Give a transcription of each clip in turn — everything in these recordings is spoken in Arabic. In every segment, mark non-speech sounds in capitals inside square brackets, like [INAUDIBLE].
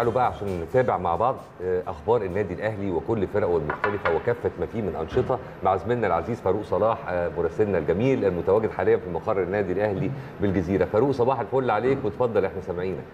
تعالوا بقى عشان نتابع مع بعض آه، اخبار النادي الاهلي وكل فرقه المختلفه وكافه ما فيه من انشطه مع زميلنا العزيز فاروق صلاح آه، مراسلنا الجميل المتواجد حاليا في مقر النادي الاهلي بالجزيره فاروق صباح الفل عليك وتفضل احنا سامعينك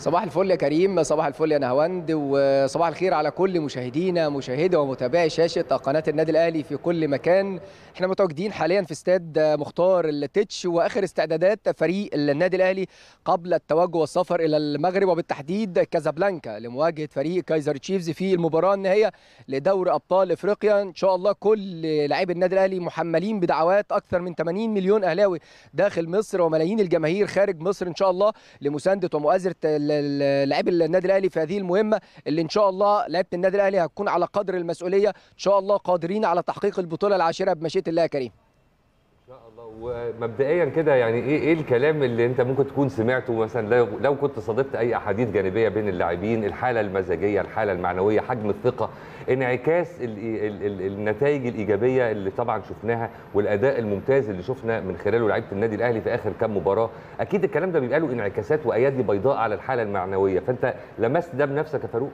صباح الفل يا كريم صباح الفل يا نهاوند وصباح الخير على كل مشاهدينا مشاهدة ومتابعي شاشة قناة النادي الأهلي في كل مكان احنا متواجدين حاليا في استاد مختار التتش وآخر استعدادات فريق النادي الأهلي قبل التوجه والسفر إلى المغرب وبالتحديد كازابلانكا لمواجهة فريق كايزر تشيفز في المباراة النهائية لدور أبطال إفريقيا إن شاء الله كل لاعبي النادي الأهلي محملين بدعوات أكثر من 80 مليون أهلاوي داخل مصر وملايين الجماهير خارج مصر إن شاء الله لمساندة ومؤازرة لاعب النادي الاهلي في هذه المهمه اللي ان شاء الله لعيبه النادي الاهلي هتكون على قدر المسؤوليه ان شاء الله قادرين على تحقيق البطوله العاشره بمشيئه الله كريم شاء الله ومبدئيا كده يعني ايه ايه الكلام اللي انت ممكن تكون سمعته مثلا لو, لو كنت صادفت اي احاديث جانبيه بين اللاعبين الحاله المزاجيه الحاله المعنويه حجم الثقه انعكاس الـ الـ الـ النتائج الايجابيه اللي طبعا شفناها والاداء الممتاز اللي شفنا من خلاله لعيبه النادي الاهلي في اخر كام مباراه اكيد الكلام ده بيبقى له انعكاسات وايادي بيضاء على الحاله المعنويه فانت لمست ده بنفسك يا فاروق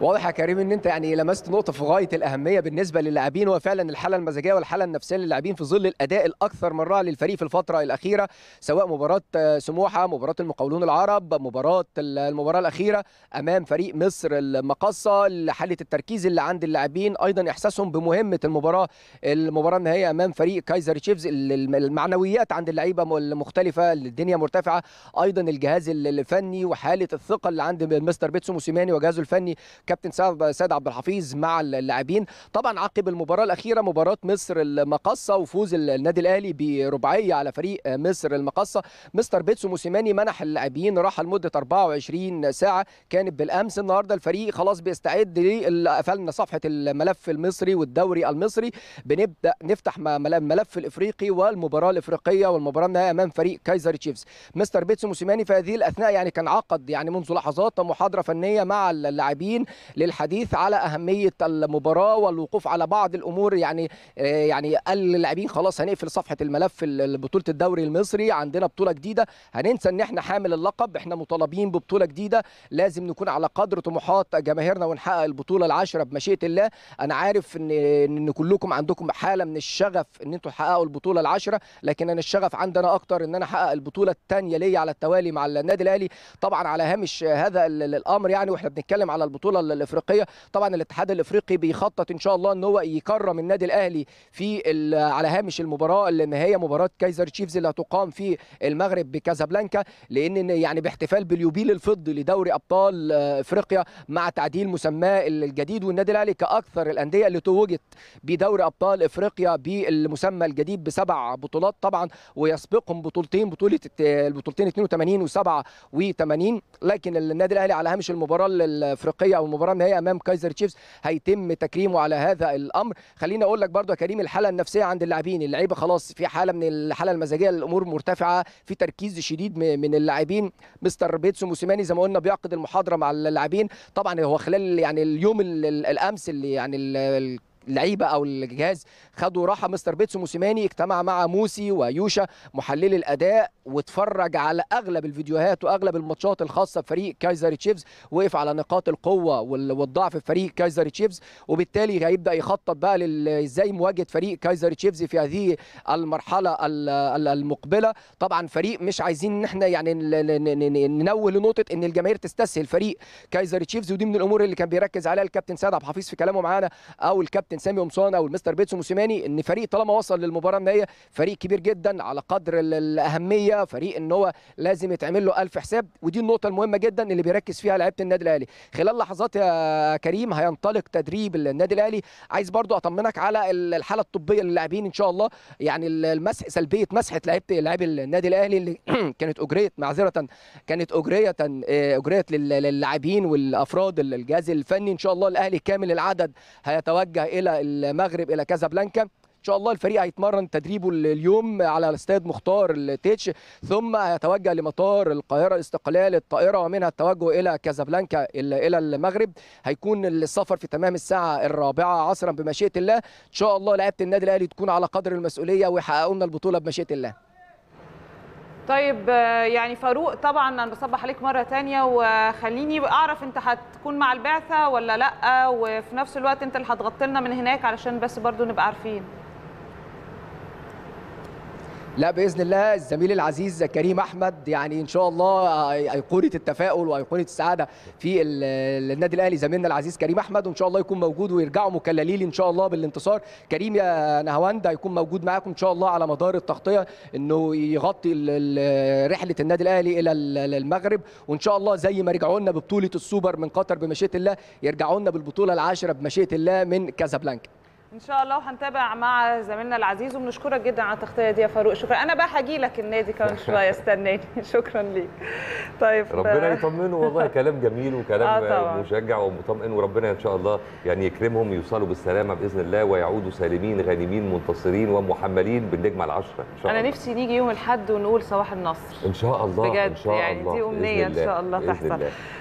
واضح يا كريم ان انت يعني لمست نقطه في غايه الاهميه بالنسبه للاعبين وفعلا الحاله المزاجيه والحاله النفسيه للاعبين في ظل الاداء الاكثر من رائع للفريق في الفتره الاخيره سواء مباراه آه، سموحه مباراه المقاولون العرب مباراه المباراه الاخيره امام فريق مصر المقصه حاله التركيز اللي عند اللاعبين ايضا احساسهم بمهمه المباراه المباراه النهائيه امام فريق كايزر تشيفز المعنويات عند اللعيبه المختلفه الدنيا مرتفعه ايضا الجهاز الفني وحاله الثقه اللي عند مستر بيتسو موسيماني وجهازه الفني كابتن سيد عبد الحفيظ مع اللاعبين طبعا عقب المباراه الاخيره مباراه مصر المقصه وفوز النادي الاهلي بربعيه على فريق مصر المقصه مستر بيتسو موسيماني منح اللاعبين راحه لمده 24 ساعه كانت بالامس النهارده الفريق خلاص بيستعد قفلنا صفحه الملف المصري والدوري المصري بنبدا نفتح ملف الافريقي والمباراه الافريقيه والمباراه النهائيه امام فريق كايزر تشيفز مستر بيتسو موسيماني في هذه الاثناء يعني كان عقد يعني منذ لحظات محاضره فنيه مع اللاعبين للحديث على اهميه المباراه والوقوف على بعض الامور يعني آه، يعني قال للاعبين خلاص هنقفل صفحه الملف بطوله الدوري المصري عندنا بطوله جديده هننسى ان احنا حامل اللقب احنا مطالبين ببطوله جديده لازم نكون على قدر طموحات جماهيرنا ونحقق البطوله العاشره بمشيئه الله انا عارف ان ان كلكم عندكم حاله من الشغف ان انتم تحققوا البطوله العاشره لكن انا الشغف عندنا اكتر ان انا احقق البطوله الثانيه ليا على التوالي مع النادي الاهلي طبعا على هامش هذا الامر يعني واحنا بنتكلم على البطوله البطل الافريقيه طبعا الاتحاد الافريقي بيخطط ان شاء الله ان هو يكرم النادي الاهلي في على هامش المباراه اللي هي مباراه كايزر تشيفز اللي هتقام في المغرب بكازابلانكا لان يعني باحتفال باليوبيل الفضي لدوري ابطال افريقيا مع تعديل مسماه الجديد والنادي الاهلي كاكثر الانديه اللي توجت بدوري ابطال افريقيا بالمسمى الجديد بسبع بطولات طبعا ويسبقهم بطولتين بطوله البطولتين 82 و87 لكن النادي الاهلي على هامش المباراه الافريقيه او المباراه النهائيه امام كايزر تشيفز هيتم تكريمه على هذا الامر خليني اقول لك برده يا كريم الحاله النفسيه عند اللاعبين اللعيبه خلاص في حاله من الحاله المزاجيه الامور مرتفعه في تركيز شديد من اللاعبين مستر بيتسو موسيماني زي ما قلنا بيعقد المحاضره مع اللاعبين طبعا هو خلال يعني اليوم الامس اللي يعني ال اللعيبه او الجهاز خدوا راحه مستر بيتسو موسيماني اجتمع مع موسي ويوشا محلل الاداء واتفرج على اغلب الفيديوهات واغلب الماتشات الخاصه بفريق كايزر تشيفز وقف على نقاط القوه والضعف في فريق كايزر تشيفز وبالتالي هيبدا يخطط بقى ازاي مواجهه فريق كايزر تشيفز في هذه المرحله المقبله طبعا فريق مش عايزين ان احنا يعني ننوه لنقطه ان الجماهير تستسهل فريق كايزر تشيفز ودي من الامور اللي كان بيركز عليها الكابتن سعد عبد الحفيظ في كلامه معانا او الكابتن سامي قمصان او المستر بيتسو موسيماني ان فريق طالما وصل للمباراه النهائيه فريق كبير جدا على قدر الاهميه الحقيقه فريق ان هو لازم يتعمل له الف حساب ودي النقطه المهمه جدا اللي بيركز فيها لعيبه النادي الاهلي خلال لحظات يا كريم هينطلق تدريب النادي الاهلي عايز برضو اطمنك على الحاله الطبيه للاعبين ان شاء الله يعني المسح سلبيه مسحه لعيبه لاعبي النادي الاهلي اللي [CLEARS THROAT] كانت اجريت معذره كانت اجريه آه، اجريت للاعبين والافراد الجهاز الفني ان شاء الله الاهلي كامل العدد هيتوجه الى المغرب الى كازابلانكا شاء الله الفريق هيتمرن تدريبه اليوم على استاد مختار التيتش ثم هيتوجه لمطار القاهره الاستقلال الطائره ومنها التوجه الى كازابلانكا الى المغرب هيكون السفر في تمام الساعه الرابعه عصرا بمشيئه الله ان شاء الله لعيبه النادي الاهلي تكون على قدر المسؤوليه ويحققوا لنا البطوله بمشيئه الله طيب آه، يعني فاروق طبعا انا بصبح عليك مره تانية وخليني اعرف انت هتكون مع البعثه ولا لا وفي نفس الوقت انت اللي هتغطي لنا من هناك علشان بس برضو نبقى عارفين لا باذن الله الزميل العزيز كريم احمد يعني ان شاء الله ايقونه التفاؤل وايقونه السعاده في النادي الاهلي زميلنا العزيز كريم احمد وان شاء الله يكون موجود ويرجعوا مكللين ان شاء الله بالانتصار كريم يا نهواند هيكون موجود معاكم ان شاء الله على مدار التغطيه انه يغطي رحله النادي الاهلي الى المغرب وان شاء الله زي ما رجعوا لنا ببطوله السوبر من قطر بمشيئه الله يرجعوا لنا بالبطوله العاشره بمشيئه الله من كازابلانكا ان شاء الله وهنتابع مع زميلنا العزيز وبنشكرك جدا على التغطيه دي يا فاروق شكرا انا بقى هاجي لك النادي كمان [LAUGHS] شويه استناني [LAUGHS] شكرا ليك طيب ربنا يطمنه والله كلام جميل وكلام آه مشجع ومطمئن وربنا ان شاء الله يعني يكرمهم يوصلوا بالسلامه باذن الله ويعودوا سالمين غانمين منتصرين ومحملين بالنجمه العشره ان شاء الله انا نفسي نيجي يوم الاحد ونقول صباح النصر ان شاء الله بجد ان شاء يعني الله. دي امنيه ان شاء الله تحصل